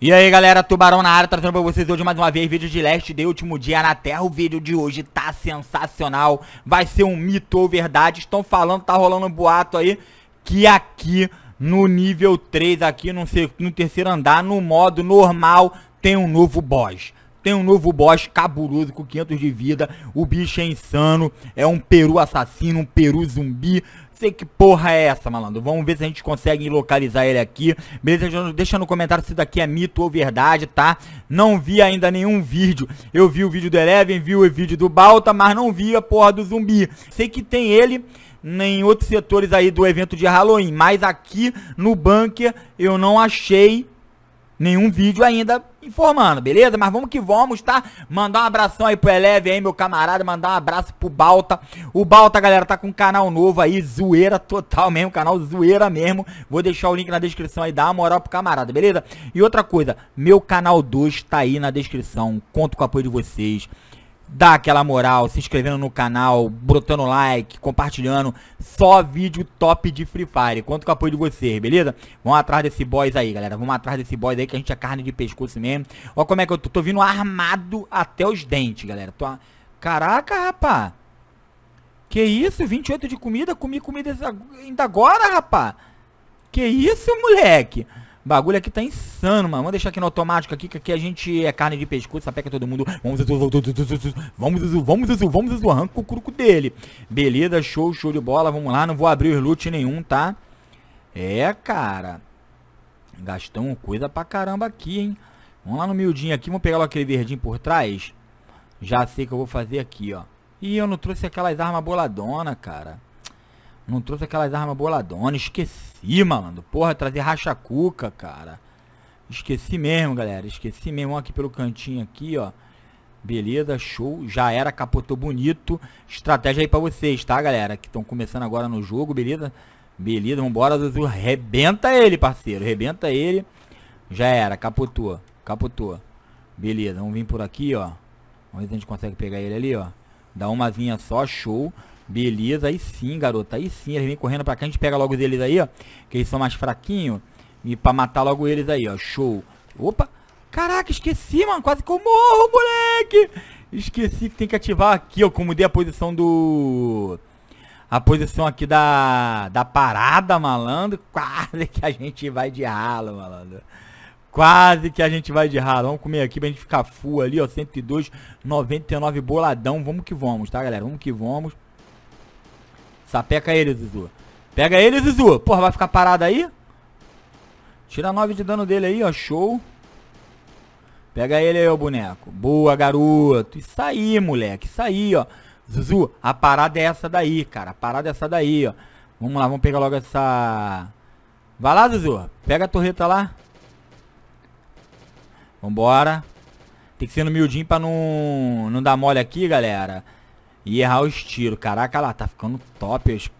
E aí galera, Tubarão na área, trazendo pra vocês hoje mais uma vez vídeo de leste de último dia na Terra, o vídeo de hoje tá sensacional, vai ser um mito ou verdade, estão falando, tá rolando um boato aí, que aqui no nível 3, aqui no, no terceiro andar, no modo normal, tem um novo boss. Tem um novo boss cabuloso com 500 de vida, o bicho é insano, é um peru assassino, um peru zumbi, sei que porra é essa, malandro. Vamos ver se a gente consegue localizar ele aqui. Beleza? Deixa no comentário se isso daqui é mito ou verdade, tá? Não vi ainda nenhum vídeo. Eu vi o vídeo do Eleven, vi o vídeo do Balta, mas não vi a porra do zumbi. Sei que tem ele em outros setores aí do evento de Halloween, mas aqui no bunker eu não achei nenhum vídeo ainda informando, beleza? Mas vamos que vamos, tá? Mandar um abração aí pro Eleve aí, meu camarada, mandar um abraço pro Balta. O Balta, galera, tá com um canal novo aí, zoeira total mesmo, canal zoeira mesmo. Vou deixar o link na descrição aí, dá uma moral pro camarada, beleza? E outra coisa, meu canal 2 tá aí na descrição, conto com o apoio de vocês dá aquela moral, se inscrevendo no canal, brotando like, compartilhando. Só vídeo top de Free Fire. Conto com o apoio de vocês, beleza? Vamos atrás desse boys aí, galera. Vamos atrás desse boys aí que a gente é carne de pescoço mesmo. Ó como é que eu tô. Tô vindo armado até os dentes, galera. Tô... Caraca, rapá. Que isso? 28 de comida? Comi comida ainda agora, rapá. Que isso, moleque? Bagulho aqui tá insano, mano. Vamos deixar aqui no automático aqui, que aqui a gente é carne de pescoço, sapeca todo mundo. Vamos azul, vamos azul, vamos azul, vamos azul. Arranca o curuco dele. Beleza, show, show de bola. Vamos lá, não vou abrir os loot nenhum, tá? É, cara. Gastão coisa pra caramba aqui, hein? Vamos lá no miudinho aqui, vamos pegar logo aquele verdinho por trás. Já sei o que eu vou fazer aqui, ó. Ih, eu não trouxe aquelas armas boladona, cara. Não trouxe aquelas armas boladonas. Esqueci, malandro. Porra, trazer racha-cuca, cara. Esqueci mesmo, galera. Esqueci mesmo. Aqui pelo cantinho aqui, ó. Beleza, show. Já era, capotou bonito. Estratégia aí pra vocês, tá, galera? Que estão começando agora no jogo, beleza? Beleza, vambora, Zuzu. Rebenta ele, parceiro. Rebenta ele. Já era, capotou. Capotou. Beleza, vamos vir por aqui, ó. Vamos ver se a gente consegue pegar ele ali, ó. Dá umazinha só, show. Beleza, aí sim, garota. Aí sim, eles vêm correndo pra cá. A gente pega logo eles aí, ó. Que eles são mais fraquinhos. E pra matar logo eles aí, ó. Show. Opa. Caraca, esqueci, mano. Quase que eu morro, moleque. Esqueci que tem que ativar aqui, ó. Como dei a posição do... A posição aqui da... Da parada, malandro. Quase que a gente vai de ralo, malandro. Quase que a gente vai de ralo. Vamos comer aqui pra gente ficar full ali, ó. 102, 99 boladão. Vamos que vamos, tá, galera? Vamos que vamos. Sapeca ele, Zizu. Pega ele, Zizu. Porra, vai ficar parado aí? Tira 9 de dano dele aí, ó. Show. Pega ele aí, ô boneco. Boa, garoto. Isso aí, moleque. Isso aí, ó. Zuzu, a parada é essa daí, cara. A parada é essa daí, ó. Vamos lá, vamos pegar logo essa... Vai lá, Zuzu. Pega a torreta lá. Vambora. Tem que ser no miudinho pra não, não dar mole aqui, galera e errar os tiros. Caraca, lá, tá ficando top.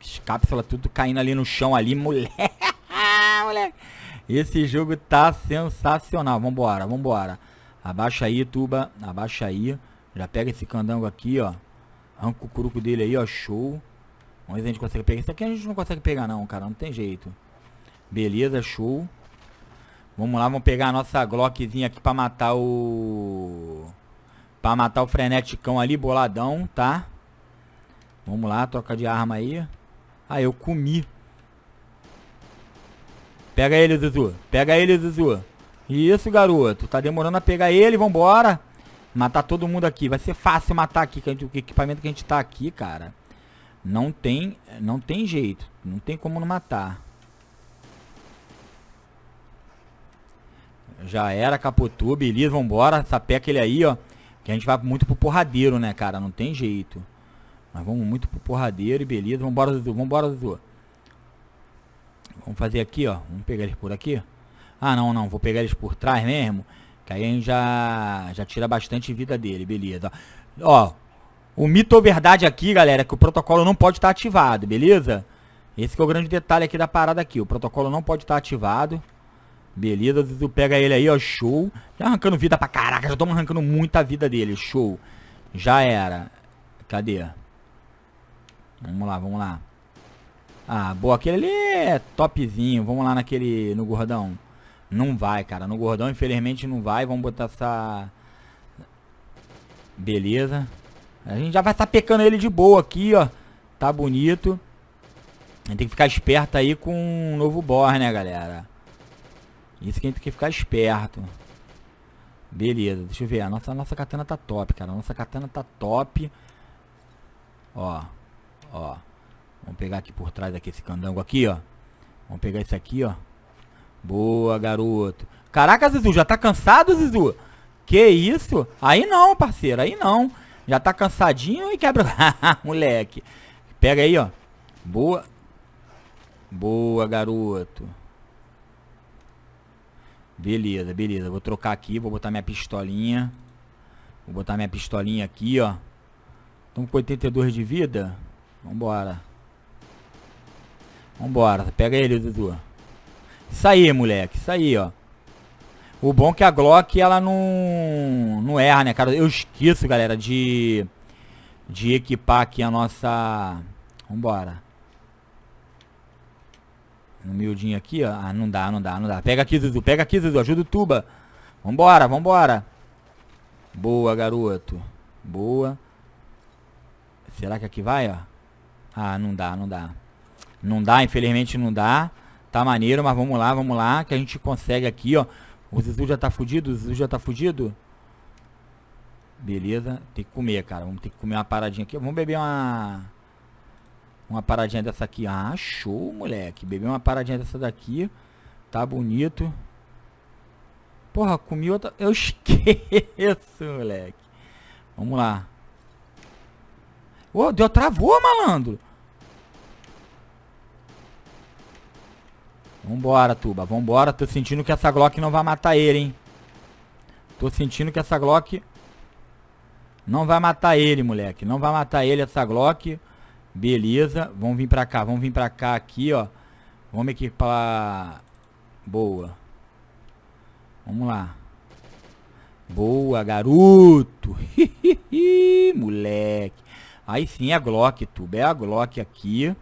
as cápsulas tudo caindo ali no chão ali, moleque. moleque. Esse jogo tá sensacional. Vambora, vambora. Abaixa aí, tuba. Abaixa aí. Já pega esse candango aqui, ó. Arranca o curuco dele aí, ó. Show. Vamos ver se a gente consegue pegar. Isso aqui a gente não consegue pegar não, cara. Não tem jeito. Beleza, show. Vamos lá, vamos pegar a nossa Glockzinha aqui pra matar o... Pra matar o freneticão ali, boladão, tá? Vamos lá, troca de arma aí. Ah, eu comi. Pega ele, Zuzu. Pega ele, Zuzu. Isso, garoto. Tá demorando a pegar ele. Vambora. Matar todo mundo aqui. Vai ser fácil matar aqui. com o equipamento que a gente tá aqui, cara. Não tem, não tem jeito. Não tem como não matar. Já era, capotou. Beleza, vambora. Sapeca ele aí, ó. Que a gente vai muito pro porradeiro, né, cara? Não tem jeito. Mas vamos muito pro porradeiro e beleza. Vambora, Zuzu. Vambora, Zuzu. Vamos fazer aqui, ó. Vamos pegar eles por aqui. Ah, não, não. Vou pegar eles por trás mesmo. Que aí a gente já, já tira bastante vida dele. Beleza. Ó, o mito ou verdade aqui, galera, é que o protocolo não pode estar tá ativado, beleza? Esse é o grande detalhe aqui da parada aqui. O protocolo não pode estar tá ativado. Beleza, tu pega ele aí, ó, show. Já tá arrancando vida pra caraca, já estamos arrancando muita vida dele, show. Já era. Cadê? Vamos lá, vamos lá. Ah, boa, aquele ali é topzinho. Vamos lá naquele, no gordão. Não vai, cara. No gordão, infelizmente, não vai. Vamos botar essa... Beleza. A gente já vai sapecando ele de boa aqui, ó. Tá bonito. A gente tem que ficar esperto aí com o um novo boss, né, galera? Isso que a gente tem que ficar esperto. Beleza, deixa eu ver. A nossa, nossa katana tá top, cara. A nossa katana tá top. Ó, ó. Vamos pegar aqui por trás aqui, esse candango aqui, ó. Vamos pegar esse aqui, ó. Boa, garoto. Caraca, Zizu, já tá cansado, Zizu? Que isso? Aí não, parceiro, aí não. Já tá cansadinho e quebra. Ah, moleque. Pega aí, ó. Boa. Boa, garoto. Beleza, beleza. Vou trocar aqui, vou botar minha pistolinha. Vou botar minha pistolinha aqui, ó. Estamos com 82 de vida. Vambora. Vambora. Pega ele, Dudu. Isso aí, moleque. Isso aí, ó. O bom é que a Glock, ela não, não erra, né, cara? Eu esqueço, galera, de, de equipar aqui a nossa... Vambora. No miudinho aqui, ó. Ah, não dá, não dá, não dá. Pega aqui, Zuzu, Pega aqui, Zuzu, Ajuda o Tuba. Vambora, vambora. Boa, garoto. Boa. Será que aqui vai, ó? Ah, não dá, não dá. Não dá, infelizmente não dá. Tá maneiro, mas vamos lá, vamos lá. Que a gente consegue aqui, ó. O Zizu já tá fudido, o Zizu já tá fudido. Beleza. Tem que comer, cara. Vamos ter que comer uma paradinha aqui. Vamos beber uma... Uma paradinha dessa aqui. Ah, show, moleque. Bebi uma paradinha dessa daqui. Tá bonito. Porra, comi outra... Eu esqueço, moleque. Vamos lá. oh, deu travou, malandro. Vambora, Tuba. Vambora. Tô sentindo que essa Glock não vai matar ele, hein. Tô sentindo que essa Glock... Não vai matar ele, moleque. Não vai matar ele, essa Glock. Beleza, vamos vir pra cá, vamos vir pra cá aqui, ó. Vamos equipar... Boa. Vamos lá. Boa, garoto. Moleque. Aí sim é Glock, tu. É a Glock aqui.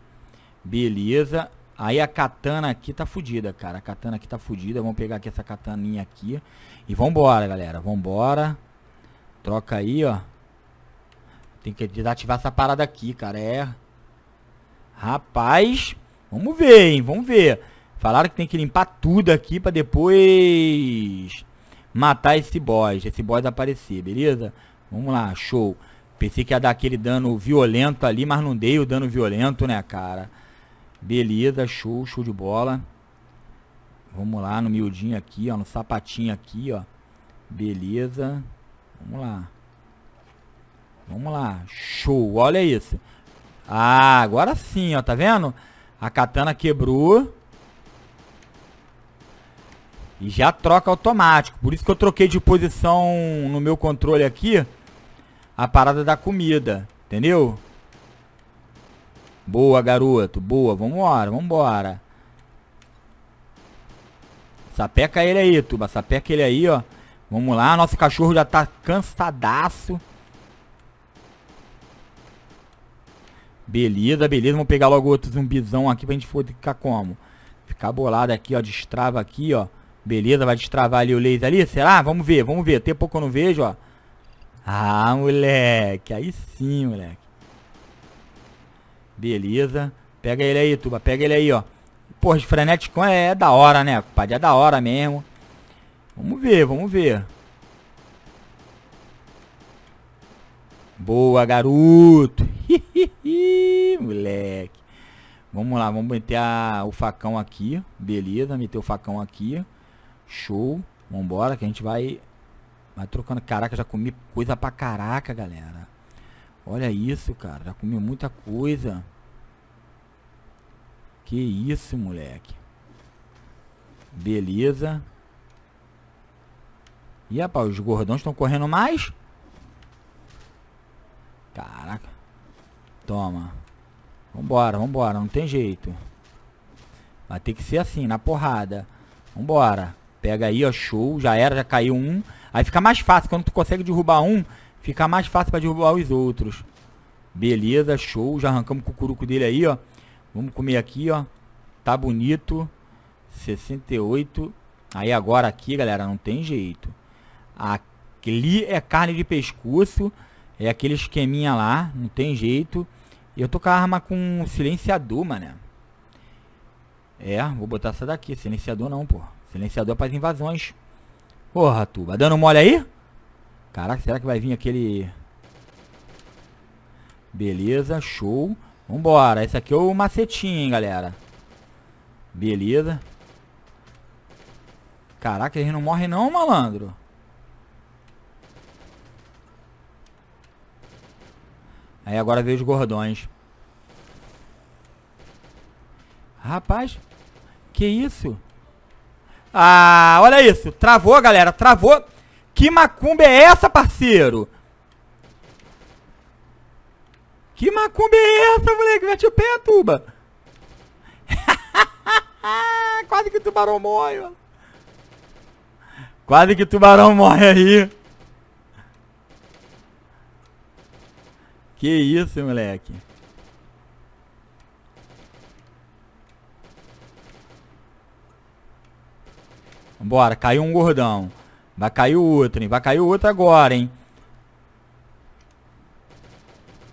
Beleza. Aí a katana aqui tá fudida, cara. A katana aqui tá fudida. Vamos pegar aqui essa kataninha aqui. E vambora, galera. Vambora. Troca aí, ó. Tem que desativar essa parada aqui, cara. É. Rapaz, vamos ver, hein? Vamos ver. Falaram que tem que limpar tudo aqui pra depois matar esse boss. Esse boss aparecer, beleza? Vamos lá, show. Pensei que ia dar aquele dano violento ali, mas não dei o dano violento, né, cara? Beleza, show, show de bola. Vamos lá, no miudinho aqui, ó, no sapatinho aqui, ó. Beleza. Vamos lá. Vamos lá. Show. Olha isso. Ah, agora sim, ó. Tá vendo? A katana quebrou. E já troca automático. Por isso que eu troquei de posição no meu controle aqui. A parada da comida. Entendeu? Boa, garoto. Boa. Vambora, vambora. Sapeca ele aí, Tuba. Sapeca ele aí, ó. Vamos lá. Nosso cachorro já tá cansadaço. Beleza, beleza. Vamos pegar logo outro zumbizão aqui pra gente ficar como? Ficar bolado aqui, ó. Destrava aqui, ó. Beleza, vai destravar ali o laser ali. Será? Vamos ver, vamos ver. Tem pouco eu não vejo, ó. Ah, moleque. Aí sim, moleque. Beleza. Pega ele aí, Tuba. Pega ele aí, ó. Porra, de frenético é, é da hora, né, compadre? É da hora mesmo. Vamos ver, vamos ver. Boa, garoto. Hihi. Ih, moleque. Vamos lá, vamos meter a, o facão aqui. Beleza, meter o facão aqui. Show. Vambora, que a gente vai... Vai trocando. Caraca, já comi coisa pra caraca, galera. Olha isso, cara. Já comi muita coisa. Que isso, moleque. Beleza. E, rapaz, os gordões estão correndo mais? Caraca. Toma. Vambora, vambora. Não tem jeito. Vai ter que ser assim, na porrada. Vambora. Pega aí, ó. Show. Já era, já caiu um. Aí fica mais fácil. Quando tu consegue derrubar um, fica mais fácil pra derrubar os outros. Beleza, show. Já arrancamos o cucuruco dele aí, ó. Vamos comer aqui, ó. Tá bonito. 68. Aí agora aqui, galera, não tem jeito. Aqui é carne de pescoço. É aquele esqueminha lá. Não tem jeito. E eu tô com a arma com silenciador, mané. É, vou botar essa daqui. Silenciador não, pô. Silenciador é para invasões. Porra, tu, Vai Dando mole aí? Caraca, será que vai vir aquele... Beleza, show. Vambora. Esse aqui é o macetinho, hein, galera. Beleza. Caraca, eles não morrem não, malandro. Aí agora veio os gordões. Rapaz, que isso? Ah, olha isso. Travou, galera. Travou. Que macumba é essa, parceiro? Que macumba é essa, moleque? Mete o pé, tuba. Quase que o tubarão morre, Quase que o tubarão morre aí. Que isso, moleque. Bora, caiu um gordão. Vai cair outro, hein? Vai cair outro agora, hein?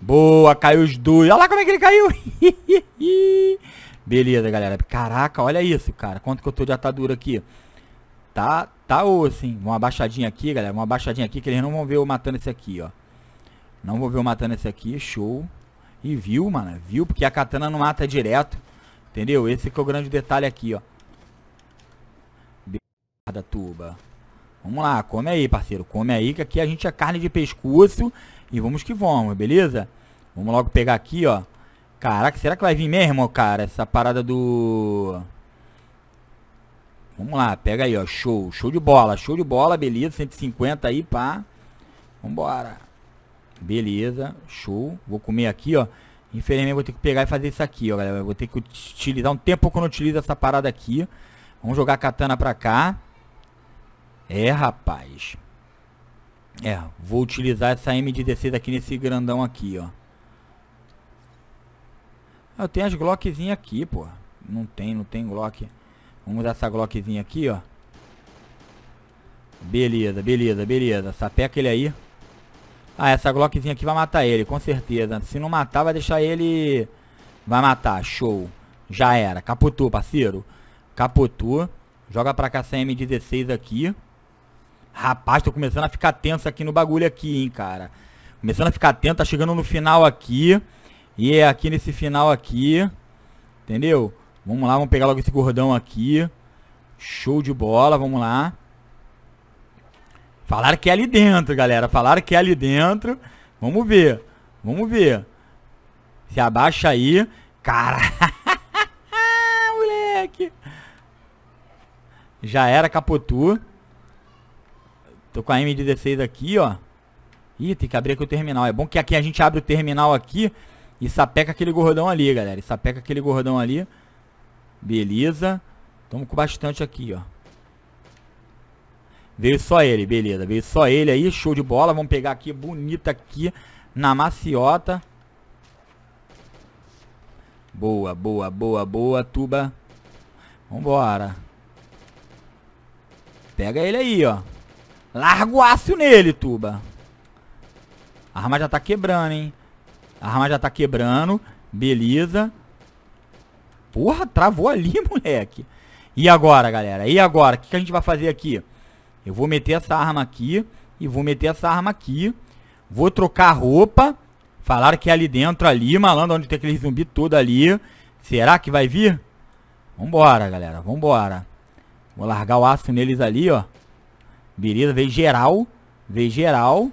Boa, caiu os dois. Olha lá como é que ele caiu. Beleza, galera. Caraca, olha isso, cara. Quanto que eu tô de atadura aqui? Tá, tá osso, hein? Uma abaixadinha aqui, galera. Uma abaixadinha aqui que eles não vão ver eu matando esse aqui, ó. Não vou ver o matando esse aqui, show. E viu, mano, viu, porque a katana não mata direto. Entendeu? Esse que é o grande detalhe aqui, ó. da tuba. Vamos lá, come aí, parceiro. Come aí, que aqui a gente é carne de pescoço. E vamos que vamos, beleza? Vamos logo pegar aqui, ó. Caraca, será que vai vir mesmo, cara? Essa parada do... Vamos lá, pega aí, ó. Show, show de bola, show de bola, beleza. 150 aí, pá. Vambora. Beleza, show. Vou comer aqui, ó. Infelizmente vou ter que pegar e fazer isso aqui, ó, galera. Vou ter que utilizar um tempo que eu não utilizo essa parada aqui. Vamos jogar a katana pra cá. É, rapaz. É, vou utilizar essa M16 aqui nesse grandão aqui, ó. Ah, eu tenho as glockzinhas aqui, pô. Não tem, não tem Glock. Vamos usar essa Glockzinha aqui, ó. Beleza, beleza, beleza. Sapeca ele aí. Ah, essa Glockzinha aqui vai matar ele, com certeza. Se não matar, vai deixar ele... Vai matar, show. Já era. Capotou, parceiro. Capotou. Joga pra cá essa M16 aqui. Rapaz, tô começando a ficar tenso aqui no bagulho aqui, hein, cara. Começando a ficar tenso, tá chegando no final aqui. E é aqui nesse final aqui. Entendeu? Vamos lá, vamos pegar logo esse gordão aqui. Show de bola, vamos lá. Falaram que é ali dentro, galera. Falaram que é ali dentro. Vamos ver. Vamos ver. Se abaixa aí. Cara. Moleque. Já era, capotou. Tô com a M16 aqui, ó. Ih, tem que abrir aqui o terminal. É bom que aqui a gente abre o terminal aqui e sapeca aquele gordão ali, galera. E sapeca aquele gordão ali. Beleza. Tamo com bastante aqui, ó. Veio só ele, beleza. Veio só ele aí, show de bola. Vamos pegar aqui, bonita aqui, na maciota. Boa, boa, boa, boa, tuba. Vambora. Pega ele aí, ó. Larga o aço nele, tuba. A arma já tá quebrando, hein. A arma já tá quebrando. Beleza. Porra, travou ali, moleque. E agora, galera? E agora? O que, que a gente vai fazer aqui? Eu vou meter essa arma aqui e vou meter essa arma aqui. Vou trocar roupa. Falaram que é ali dentro, ali, malandro, onde tem aquele zumbi todo ali. Será que vai vir? Vambora, galera, vambora. Vou largar o aço neles ali, ó. Beleza, veio geral. Veio geral.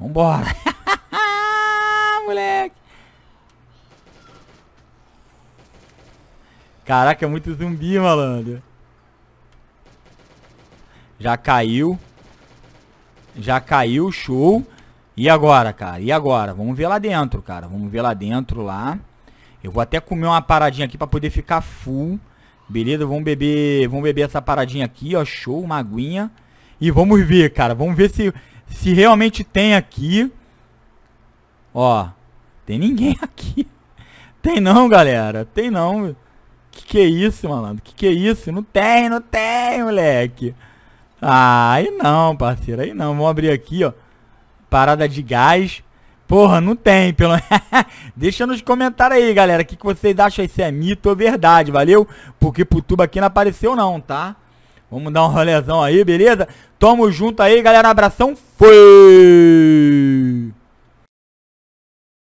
Vambora. Moleque. Caraca, é muito zumbi, malandro. Já caiu. Já caiu, show. E agora, cara? E agora? Vamos ver lá dentro, cara. Vamos ver lá dentro, lá. Eu vou até comer uma paradinha aqui pra poder ficar full. Beleza? Vamos beber, vamos beber essa paradinha aqui, ó. Show, uma aguinha. E vamos ver, cara. Vamos ver se, se realmente tem aqui. Ó. Tem ninguém aqui. Tem não, galera. Tem não. Que que é isso, malandro? Que que é isso? Não tem, não tem, moleque. Ah, aí não, parceiro. Aí não. Vamos abrir aqui, ó. Parada de gás. Porra, não tem, pelo Deixa nos comentários aí, galera. O que, que vocês acham se é mito ou verdade, valeu? Porque pro tubo aqui não apareceu não, tá? Vamos dar um rolezão aí, beleza? Tamo junto aí, galera. Abração. Fui!